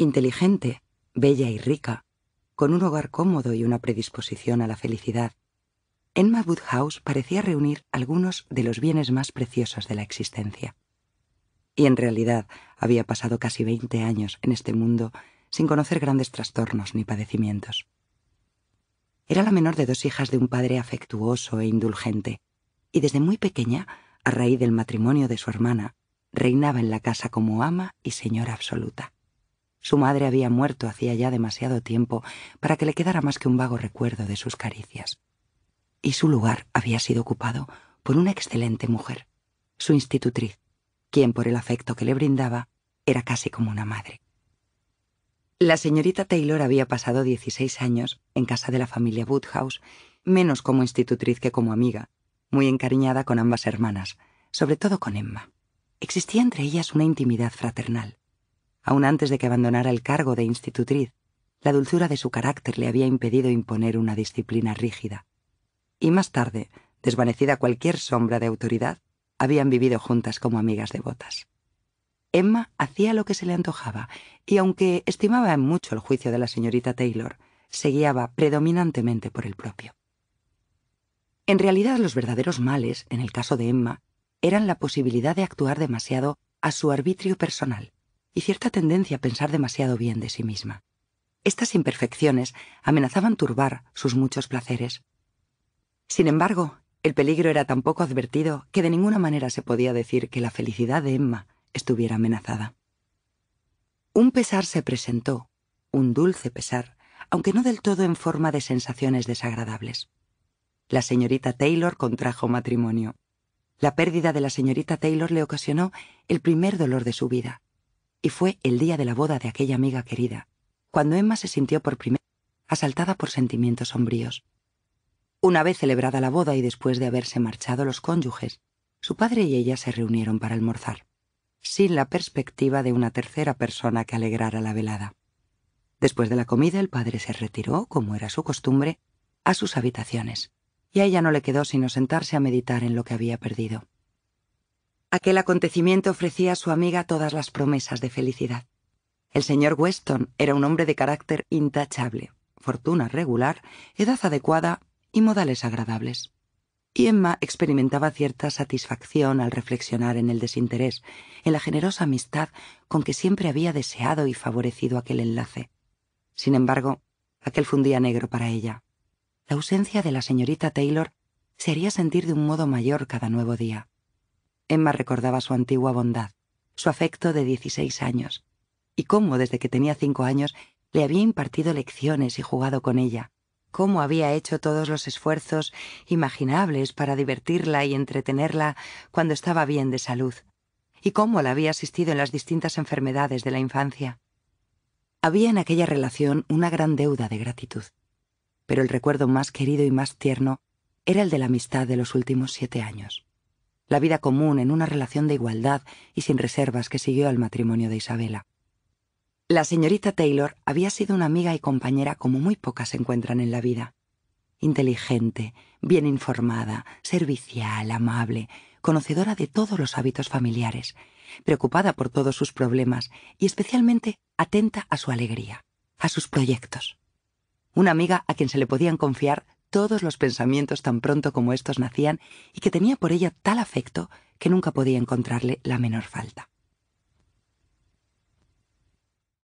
inteligente, bella y rica, con un hogar cómodo y una predisposición a la felicidad, Emma Woodhouse parecía reunir algunos de los bienes más preciosos de la existencia. Y en realidad había pasado casi veinte años en este mundo sin conocer grandes trastornos ni padecimientos. Era la menor de dos hijas de un padre afectuoso e indulgente, y desde muy pequeña, a raíz del matrimonio de su hermana, reinaba en la casa como ama y señora absoluta. Su madre había muerto hacía ya demasiado tiempo para que le quedara más que un vago recuerdo de sus caricias. Y su lugar había sido ocupado por una excelente mujer, su institutriz, quien por el afecto que le brindaba era casi como una madre. La señorita Taylor había pasado 16 años en casa de la familia Woodhouse, menos como institutriz que como amiga, muy encariñada con ambas hermanas, sobre todo con Emma. Existía entre ellas una intimidad fraternal aun antes de que abandonara el cargo de institutriz, la dulzura de su carácter le había impedido imponer una disciplina rígida. Y más tarde, desvanecida cualquier sombra de autoridad, habían vivido juntas como amigas devotas. Emma hacía lo que se le antojaba, y aunque estimaba en mucho el juicio de la señorita Taylor, se guiaba predominantemente por el propio. En realidad los verdaderos males, en el caso de Emma, eran la posibilidad de actuar demasiado a su arbitrio personal, y cierta tendencia a pensar demasiado bien de sí misma. Estas imperfecciones amenazaban turbar sus muchos placeres. Sin embargo, el peligro era tan poco advertido que de ninguna manera se podía decir que la felicidad de Emma estuviera amenazada. Un pesar se presentó, un dulce pesar, aunque no del todo en forma de sensaciones desagradables. La señorita Taylor contrajo matrimonio. La pérdida de la señorita Taylor le ocasionó el primer dolor de su vida, y fue el día de la boda de aquella amiga querida, cuando Emma se sintió por primera vez asaltada por sentimientos sombríos. Una vez celebrada la boda y después de haberse marchado los cónyuges, su padre y ella se reunieron para almorzar, sin la perspectiva de una tercera persona que alegrara la velada. Después de la comida el padre se retiró, como era su costumbre, a sus habitaciones, y a ella no le quedó sino sentarse a meditar en lo que había perdido. Aquel acontecimiento ofrecía a su amiga todas las promesas de felicidad. El señor Weston era un hombre de carácter intachable, fortuna regular, edad adecuada y modales agradables. Y Emma experimentaba cierta satisfacción al reflexionar en el desinterés, en la generosa amistad con que siempre había deseado y favorecido aquel enlace. Sin embargo, aquel fundía negro para ella. La ausencia de la señorita Taylor se haría sentir de un modo mayor cada nuevo día. Emma recordaba su antigua bondad, su afecto de 16 años, y cómo desde que tenía cinco años le había impartido lecciones y jugado con ella, cómo había hecho todos los esfuerzos imaginables para divertirla y entretenerla cuando estaba bien de salud, y cómo la había asistido en las distintas enfermedades de la infancia. Había en aquella relación una gran deuda de gratitud, pero el recuerdo más querido y más tierno era el de la amistad de los últimos siete años la vida común en una relación de igualdad y sin reservas que siguió al matrimonio de Isabela. La señorita Taylor había sido una amiga y compañera como muy pocas se encuentran en la vida. Inteligente, bien informada, servicial, amable, conocedora de todos los hábitos familiares, preocupada por todos sus problemas y especialmente atenta a su alegría, a sus proyectos. Una amiga a quien se le podían confiar todos los pensamientos tan pronto como estos nacían y que tenía por ella tal afecto que nunca podía encontrarle la menor falta.